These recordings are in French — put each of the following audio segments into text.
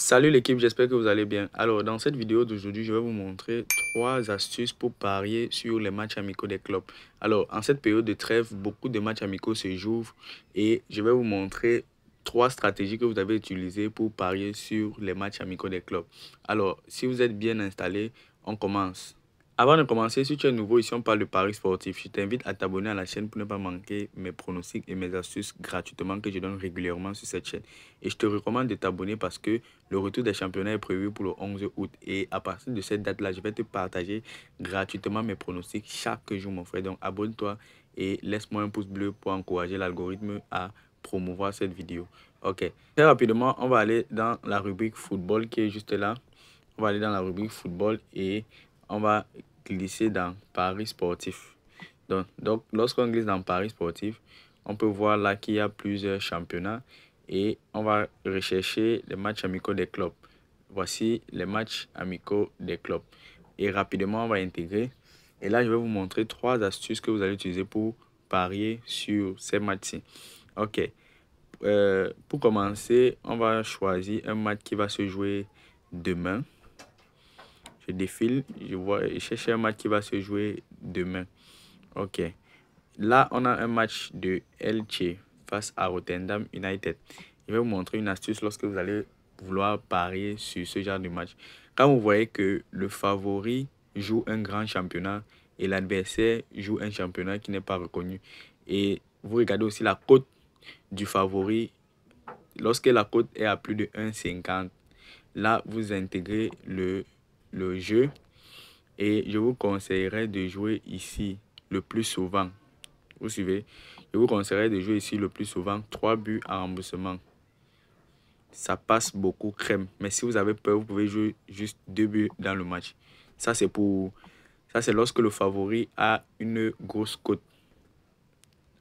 Salut l'équipe, j'espère que vous allez bien. Alors dans cette vidéo d'aujourd'hui, je vais vous montrer trois astuces pour parier sur les matchs amicaux des clubs. Alors en cette période de trêve, beaucoup de matchs amicaux se jouent et je vais vous montrer trois stratégies que vous avez utilisées pour parier sur les matchs amicaux des clubs. Alors si vous êtes bien installé, on commence. Avant de commencer, si tu es nouveau ici, on parle de paris Sportif, Je t'invite à t'abonner à la chaîne pour ne pas manquer mes pronostics et mes astuces gratuitement que je donne régulièrement sur cette chaîne. Et je te recommande de t'abonner parce que le retour des championnats est prévu pour le 11 août. Et à partir de cette date-là, je vais te partager gratuitement mes pronostics chaque jour, mon frère. Donc abonne-toi et laisse-moi un pouce bleu pour encourager l'algorithme à promouvoir cette vidéo. Ok. Très rapidement, on va aller dans la rubrique football qui est juste là. On va aller dans la rubrique football et on va glisser dans Paris sportif. Donc, donc lorsqu'on glisse dans Paris sportif, on peut voir là qu'il y a plusieurs championnats et on va rechercher les matchs amicaux des clubs. Voici les matchs amicaux des clubs. Et rapidement, on va intégrer. Et là, je vais vous montrer trois astuces que vous allez utiliser pour parier sur ces matchs-ci. OK. Euh, pour commencer, on va choisir un match qui va se jouer demain. Je défile, je, vois, je cherche un match qui va se jouer demain. Ok. Là, on a un match de Elche face à Rotterdam United. Je vais vous montrer une astuce lorsque vous allez vouloir parier sur ce genre de match. Quand vous voyez que le favori joue un grand championnat et l'adversaire joue un championnat qui n'est pas reconnu, et vous regardez aussi la cote du favori, lorsque la cote est à plus de 1,50, là, vous intégrez le le jeu et je vous conseillerais de jouer ici le plus souvent. Vous suivez Je vous conseillerais de jouer ici le plus souvent trois buts à remboursement. Ça passe beaucoup crème. Mais si vous avez peur, vous pouvez jouer juste deux buts dans le match. Ça, c'est pour... Ça, c'est lorsque le favori a une grosse cote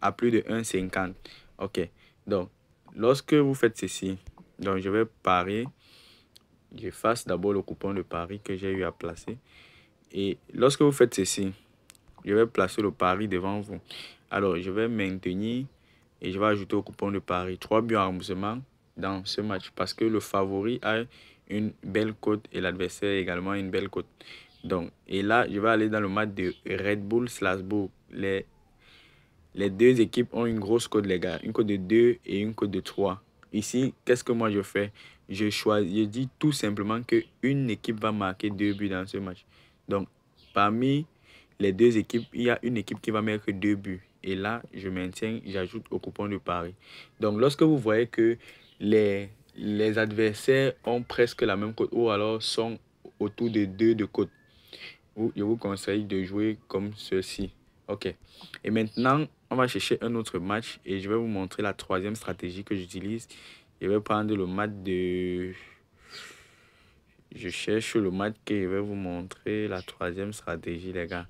à plus de 1,50. OK. Donc, lorsque vous faites ceci, donc je vais parier je fasse d'abord le coupon de pari que j'ai eu à placer. Et lorsque vous faites ceci, je vais placer le pari devant vous. Alors, je vais maintenir et je vais ajouter au coupon de pari 3 buts dans ce match parce que le favori a une belle cote et l'adversaire également une belle cote. Donc, et là, je vais aller dans le match de Red Bull Slasbourg. Les, les deux équipes ont une grosse cote, les gars. Une cote de 2 et une cote de 3. Ici, qu'est-ce que moi je fais je, choisis, je dis tout simplement que une équipe va marquer deux buts dans ce match. Donc, parmi les deux équipes, il y a une équipe qui va mettre deux buts. Et là, je maintiens, j'ajoute au coupon de Paris. Donc, lorsque vous voyez que les, les adversaires ont presque la même cote ou alors sont autour de deux de cote, je vous conseille de jouer comme ceci. OK. Et maintenant, on va chercher un autre match et je vais vous montrer la troisième stratégie que j'utilise. Je vais prendre le match de... Je cherche le match que je vais vous montrer, la troisième stratégie, les gars.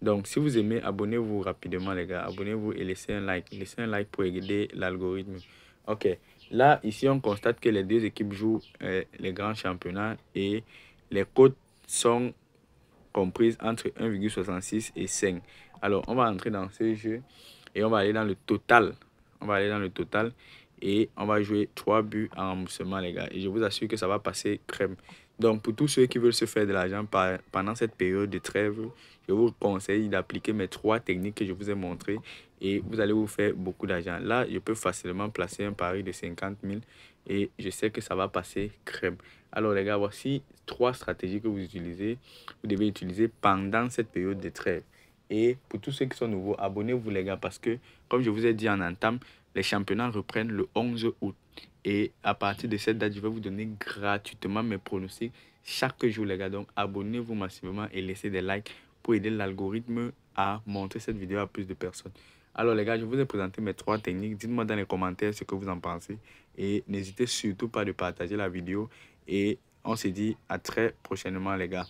Donc, si vous aimez, abonnez-vous rapidement, les gars. Abonnez-vous et laissez un like. Laissez un like pour aider l'algorithme. Ok. Là, ici, on constate que les deux équipes jouent euh, les grands championnats et les côtes sont comprise entre 1,66 et 5. Alors, on va entrer dans ce jeu et on va aller dans le total. On va aller dans le total et on va jouer 3 buts en remboursement, les gars. Et je vous assure que ça va passer crème. Donc, pour tous ceux qui veulent se faire de l'argent pendant cette période de trêve, je vous conseille d'appliquer mes trois techniques que je vous ai montrées et vous allez vous faire beaucoup d'argent. Là, je peux facilement placer un pari de 50 000 et je sais que ça va passer crème. Alors, les gars, voici trois stratégies que vous utilisez, vous devez utiliser pendant cette période de trêve. Et pour tous ceux qui sont nouveaux, abonnez-vous les gars parce que, comme je vous ai dit en entame, les championnats reprennent le 11 août. Et à partir de cette date, je vais vous donner gratuitement mes pronostics chaque jour, les gars. Donc, abonnez-vous massivement et laissez des likes pour aider l'algorithme à montrer cette vidéo à plus de personnes. Alors, les gars, je vous ai présenté mes trois techniques. Dites-moi dans les commentaires ce que vous en pensez. Et n'hésitez surtout pas de partager la vidéo. Et on se dit à très prochainement, les gars.